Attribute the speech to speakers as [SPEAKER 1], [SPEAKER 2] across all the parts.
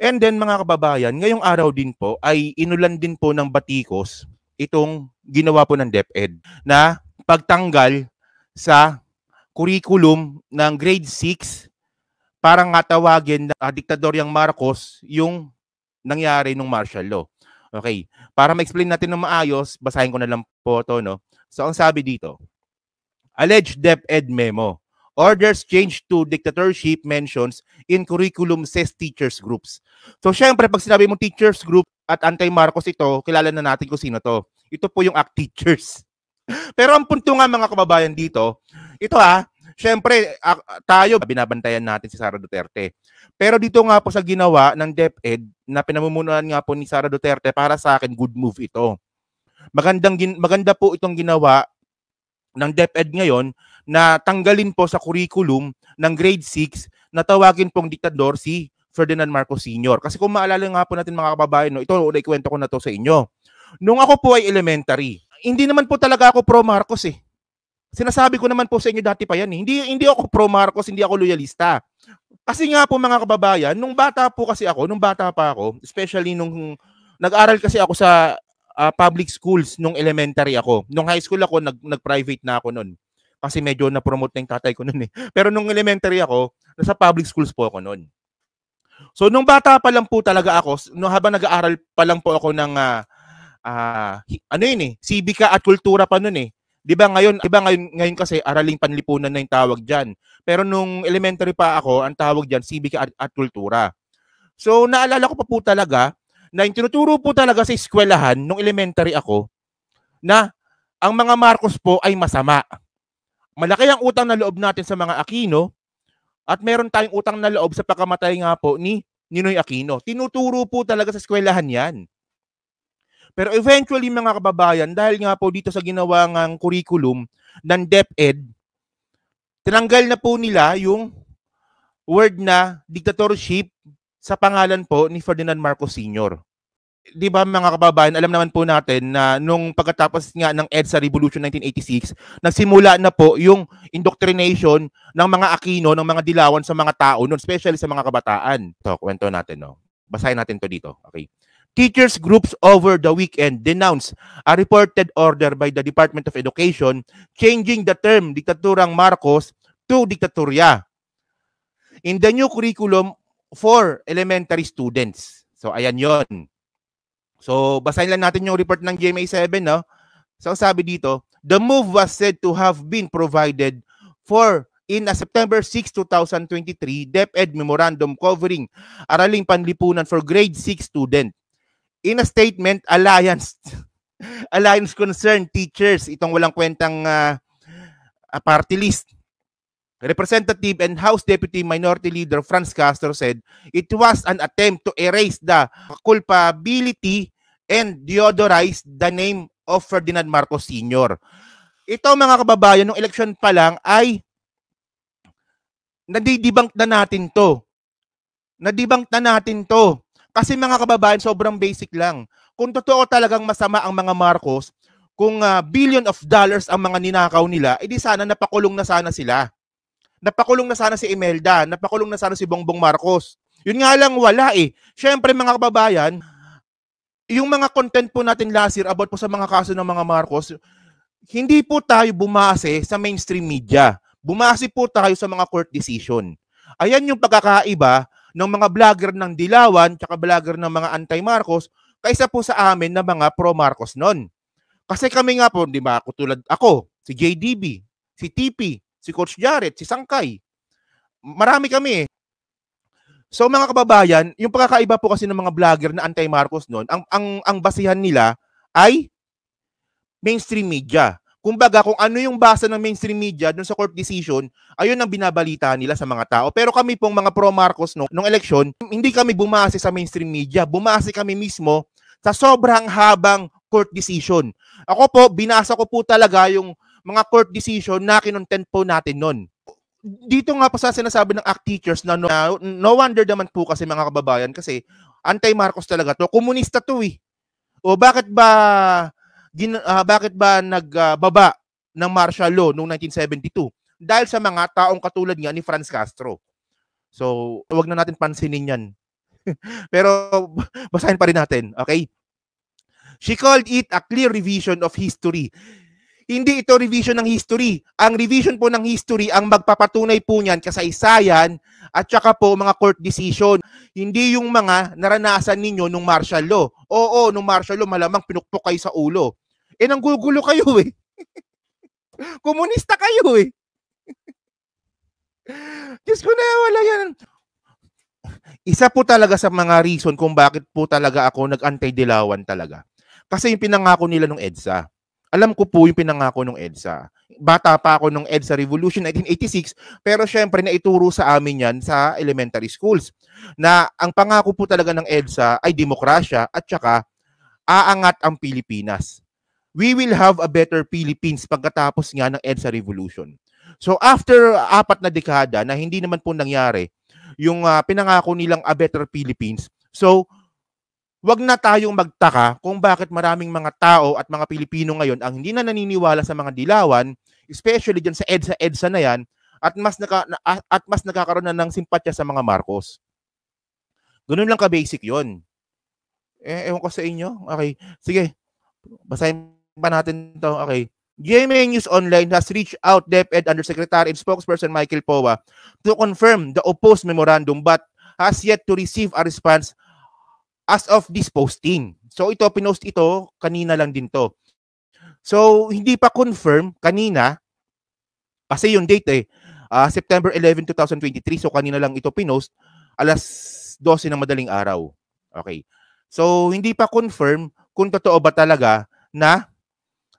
[SPEAKER 1] And then mga kababayan, ngayong araw din po ay inulan din po ng batikos itong ginawa po ng DepEd na pagtanggal sa curriculum ng grade 6 para nga tawagin na uh, diktadoryang Marcos yung nangyari nung martial law. Okay, para ma-explain natin ng maayos, basahin ko na lang po to no. So ang sabi dito, alleged DepEd memo orders change to dictatorship mentions in curriculum says teachers groups. So syempre pag sinabi mo teachers group at anti-Marcos ito, kilala na natin kung sino to. Ito po yung act teachers. Pero ang punto nga mga kababayan dito, ito ha, ah, syempre ah, tayo binabantayan natin si Sara Duterte. Pero dito nga po sa ginawa ng DepEd na pinamumunuan nga po ni Sara Duterte para sa akin good move ito. Magandang maganda po itong ginawa ng DepEd ngayon na tanggalin po sa curriculum ng grade 6 na tawagin pong diktador si Ferdinand Marcos Sr. Kasi kung maalala nga po natin mga kababayan, no, ito naikwento ko na to sa inyo. Nung ako po ay elementary, hindi naman po talaga ako pro Marcos eh. Sinasabi ko naman po sa inyo dati pa yan eh. Hindi hindi ako pro Marcos, hindi ako loyalista. Kasi nga po mga kababayan, nung bata po kasi ako, nung bata pa ako, especially nung nag-aral kasi ako sa uh, public schools nung elementary ako. Nung high school ako, nag, nag-private na ako noon. Kasi medyo na-promote na yung tatay ko noon eh. Pero nung elementary ako, nasa public schools po ako noon. So nung bata pa lang po talaga ako, no habang nag-aaral pa lang po ako ng uh, uh, ano yun eh, sibika at kultura pa noon eh. 'Di ba ngayon, 'di ba ngayon ngayon kasi araling panlipunan na 'yung tawag diyan. Pero nung elementary pa ako, ang tawag diyan sibika at, at kultura. So naalala ko pa po talaga na yung tinuturo po talaga sa eskwelahan nung elementary ako na ang mga Marcos po ay masama malaki ang utang na loob natin sa mga Aquino at meron tayong utang na loob sa pagkamatay nga po ni Ninoy Aquino. Tinuturo po talaga sa eskwelahan yan. Pero eventually mga kababayan, dahil nga po dito sa ginawa ng curriculum ng DepEd, tinanggal na po nila yung word na dictatorship sa pangalan po ni Ferdinand Marcos Sr. 'di ba mga kababayan, alam naman po natin na nung pagkatapos nga ng EDSA Revolution 1986, nagsimula na po yung indoctrination ng mga Aquino, ng mga Dilawan sa mga tao, noon especially sa mga kabataan. To, kwento natin 'no. Basahin natin 'to dito. Okay. Teachers groups over the weekend denounced a reported order by the Department of Education changing the term diktaturang Marcos to diktatoria in the new curriculum for elementary students. So ayan 'yon. So, basahin lang natin yung report ng GMA7, no? So, sabi dito, the move was said to have been provided for in a September 6, 2023 DepEd memorandum covering araling panlipunan for grade 6 student. In a statement, Alliance Alliance concerned teachers, itong walang kwentang uh, party list Representative and House Deputy Minority Leader Franz Castro said it was an attempt to erase the culpability and deodorize the name of Ferdinand Marcos Sr. Ito mga kababayan, nung eleksyon pa lang ay nadidibang na natin to. Nadibang na natin to. Kasi mga kababayan, sobrang basic lang. Kung totoo talagang masama ang mga Marcos, kung uh, billion of dollars ang mga ninakaw nila, edi eh, sana napakulong na sana sila napakulong na sana si Imelda, napakulong na sana si Bongbong Marcos. Yun nga lang wala eh. Siyempre mga kababayan, yung mga content po natin last year about po sa mga kaso ng mga Marcos, hindi po tayo bumase sa mainstream media. Bumase po tayo sa mga court decision. Ayan yung pagkakaiba ng mga vlogger ng Dilawan tsaka vlogger ng mga anti-Marcos kaysa po sa amin na mga pro-Marcos noon. Kasi kami nga po, di ba, ako tulad ako, si JDB, si TP, si Coach Jarrett, si Sangkay. Marami kami eh. So mga kababayan, yung pagkakaiba po kasi ng mga vlogger na anti-Marcos noon, ang, ang, ang basihan nila ay mainstream media. Kumbaga, kung ano yung basa ng mainstream media dun sa court decision, ayun ang binabalita nila sa mga tao. Pero kami pong mga pro-Marcos no, nung eleksyon, hindi kami bumase sa mainstream media. Bumase kami mismo sa sobrang habang court decision. Ako po, binasa ko po talaga yung mga court decision na kinontent po natin noon. Dito nga po sa sinasabi ng ACT teachers na no, no wonder naman po kasi mga kababayan kasi anti-Marcos talaga to. Komunista to eh. O bakit ba gin, uh, bakit ba nagbaba uh, ng martial law noong 1972? Dahil sa mga taong katulad nga ni Franz Castro. So, wag na natin pansinin yan. Pero basahin pa rin natin, okay? She called it a clear revision of history. Hindi ito revision ng history. Ang revision po ng history ang magpapatunay po niyan kasaysayan at saka po mga court decision. Hindi yung mga naranasan ninyo nung martial law. Oo, nung martial law malamang pinukpok kayo sa ulo. Eh nang kayo eh. Komunista kayo eh. Diyos ko na, wala yan. Isa po talaga sa mga reason kung bakit po talaga ako nag-antay dilawan talaga. Kasi yung pinangako nila nung EDSA, alam ko po yung pinangako ng EDSA. Bata pa ako nung EDSA Revolution 1986, pero syempre na ituro sa amin yan sa elementary schools na ang pangako po talaga ng EDSA ay demokrasya at saka aangat ang Pilipinas. We will have a better Philippines pagkatapos nga ng EDSA Revolution. So after apat na dekada na hindi naman po nangyari yung uh, pinangako nilang a better Philippines, so wag na tayong magtaka kung bakit maraming mga tao at mga Pilipino ngayon ang hindi na naniniwala sa mga dilawan, especially diyan sa EDSA EDSA na yan, at mas naka, at mas nagkakaroon na ng simpatya sa mga Marcos. Ganun lang ka basic 'yon. Eh ewan ko sa inyo. Okay, sige. Basahin pa natin 'to. Okay. GMA News Online has reached out DepEd Undersecretary and Spokesperson Michael Powa to confirm the opposed memorandum but has yet to receive a response as of this posting. So ito, pinost ito, kanina lang din to. So hindi pa confirm kanina, kasi yung date eh, uh, September 11, 2023. So kanina lang ito pinost, alas 12 ng madaling araw. Okay. So hindi pa confirm kung totoo ba talaga na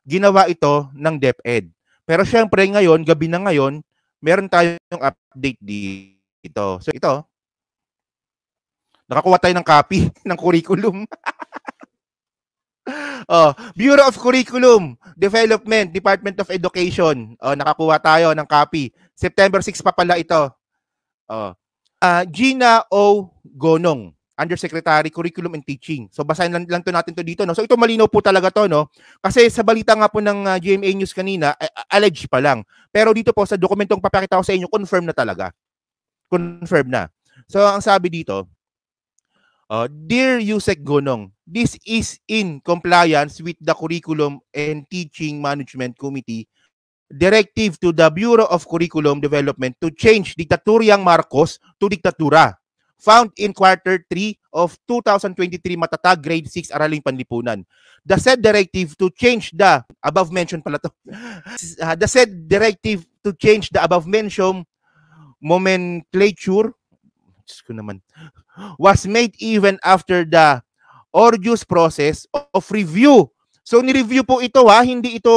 [SPEAKER 1] ginawa ito ng DepEd. Pero syempre ngayon, gabi na ngayon, meron tayong update dito. So ito, Nakakuha tayo ng copy ng curriculum. oh, Bureau of Curriculum Development, Department of Education. Oh, nakakuha tayo ng copy. September 6 pa pala ito. Oh. Uh, Gina O. Gonong, Undersecretary Curriculum and Teaching. So basahin lang, lang to natin to dito. No? So ito malinaw po talaga to. No? Kasi sa balita nga po ng uh, ah, GMA News kanina, alleged pa lang. Pero dito po sa dokumentong papakita ko sa inyo, confirm na talaga. Confirm na. So ang sabi dito, Uh, Dear Yusek Gonong, this is in compliance with the Curriculum and Teaching Management Committee directive to the Bureau of Curriculum Development to change Dictatoryang Marcos to Diktatura found in quarter 3 of 2023 matatag grade 6 araling panlipunan. The said directive to change the above mentioned pala to. Uh, the said directive to change the above mentioned nomenclature ko naman was made even after the arduous process of review. So ni-review po ito ha, hindi ito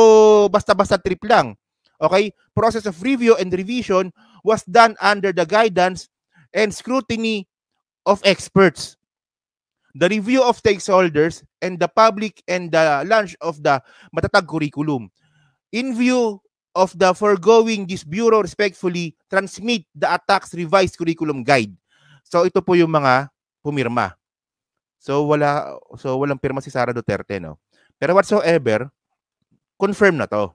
[SPEAKER 1] basta-basta trip lang. Okay? Process of review and revision was done under the guidance and scrutiny of experts. The review of stakeholders and the public and the launch of the matatag curriculum. In view of the foregoing, this bureau respectfully transmit the attacks revised curriculum guide So ito po yung mga pumirma. So wala so walang pirma si Sara Duterte no. Pero whatsoever, confirm na to.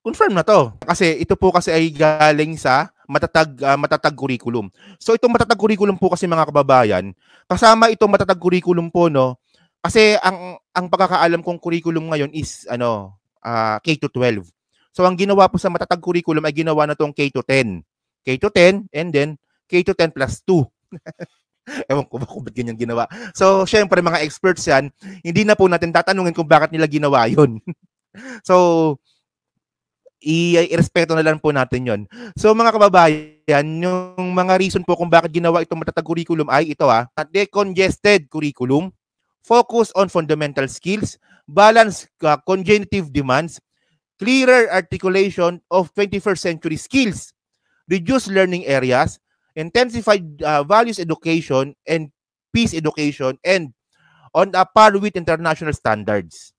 [SPEAKER 1] Confirm na to. Kasi ito po kasi ay galing sa matatag uh, matatag curriculum. So itong matatag curriculum po kasi mga kababayan, kasama itong matatag curriculum po no. Kasi ang ang pagkakaalam kong curriculum ngayon is ano uh, K to 12. So ang ginawa po sa matatag curriculum ay ginawa na tong K to 10. K to 10 and then K to 10 plus 2. Ewan ko ba kung ba't ganyan ginawa. So, syempre mga experts yan, hindi na po natin tatanungin kung bakit nila ginawa yon. so, i-respeto na lang po natin yon. So, mga kababayan, yung mga reason po kung bakit ginawa itong matatag curriculum ay ito ah, decongested curriculum, focus on fundamental skills, balance uh, ah, congenitive demands, clearer articulation of 21st century skills, reduce learning areas, intensified uh, values education and peace education and on a par with international standards.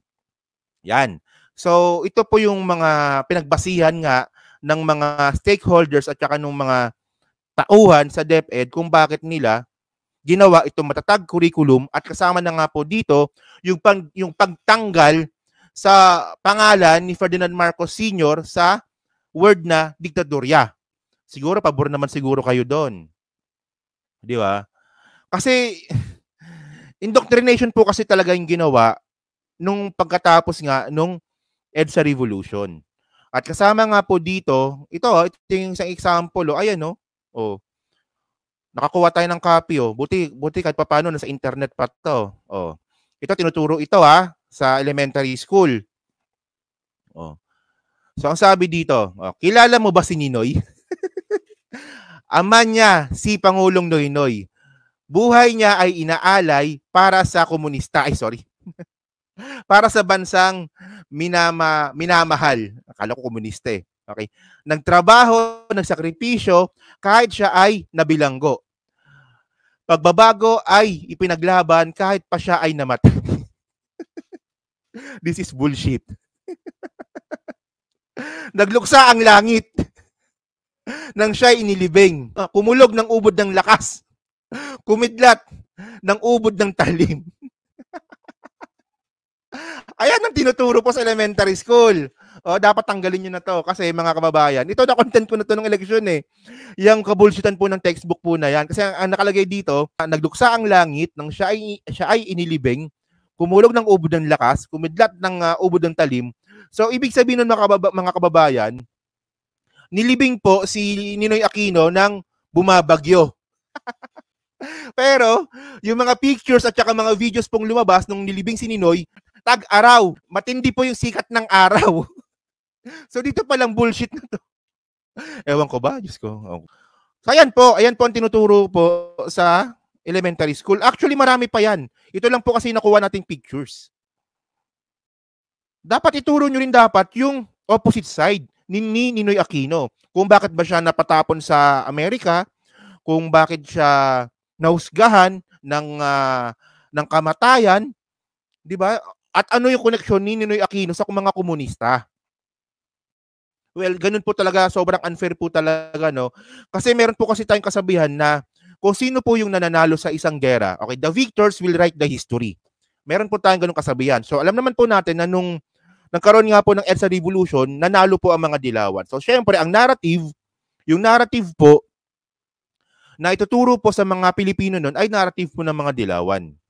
[SPEAKER 1] Yan. So, ito po yung mga pinagbasihan nga ng mga stakeholders at saka ng mga tauhan sa DepEd kung bakit nila ginawa itong matatag curriculum at kasama na nga po dito yung, pag, yung pagtanggal sa pangalan ni Ferdinand Marcos Sr. sa word na diktadorya. Siguro pabor naman siguro kayo doon. 'Di ba? Kasi indoctrination po kasi talaga yung ginawa nung pagkatapos nga nung EDSA Revolution. At kasama nga po dito, ito, ito yung isang example, oh, ayan oh. oh. Nakakuha tayo ng copy oh. Buti buti kahit papaano nasa internet pa to. Oh. Ito tinuturo ito ha ah, sa elementary school. Oh. So ang sabi dito, oh, kilala mo ba si Ninoy? Ama niya si Pangulong Noynoy. Buhay niya ay inaalay para sa komunista. Ay, sorry. para sa bansang minama, minamahal. Akala ko komunista eh. Okay. Nagtrabaho, nagsakripisyo, kahit siya ay nabilanggo. Pagbabago ay ipinaglaban kahit pa siya ay namatay. This is bullshit. Nagluksa ang langit nang siya'y inilibing. Kumulog ng ubod ng lakas. Kumidlat ng ubod ng talim. Ayan ang tinuturo po sa elementary school. O, dapat tanggalin nyo na to kasi mga kababayan. Ito na content po na to ng eleksyon eh. Yung kabulsitan po ng textbook po na yan. Kasi ang, ang nakalagay dito, nagluksa ang langit nang siya ay, siya ay inilibing, kumulog ng ubod ng lakas, kumidlat ng uh, ubod ng talim. So, ibig sabihin ng mga, kababa, mga kababayan, nilibing po si Ninoy Aquino ng bumabagyo. Pero, yung mga pictures at saka mga videos pong lumabas nung nilibing si Ninoy, tag-araw. Matindi po yung sikat ng araw. so, dito palang bullshit na to. Ewan ko ba? Diyos ko. Okay. So, ayan po. Ayan po ang tinuturo po sa elementary school. Actually, marami pa yan. Ito lang po kasi nakuha nating pictures. Dapat ituro nyo rin dapat yung opposite side ni Ninoy Aquino. Kung bakit ba siya napatapon sa Amerika, kung bakit siya nausgahan ng uh, ng kamatayan, 'di ba? At ano yung connection ni Ninoy Aquino sa mga komunista? Well, ganun po talaga, sobrang unfair po talaga, no? Kasi meron po kasi tayong kasabihan na kung sino po yung nananalo sa isang gera, okay, the victors will write the history. Meron po tayong ganun kasabihan. So, alam naman po natin na nung nagkaroon nga po ng EDSA Revolution, nanalo po ang mga dilawan. So syempre, ang narrative, yung narrative po na ituturo po sa mga Pilipino noon ay narrative po ng mga dilawan.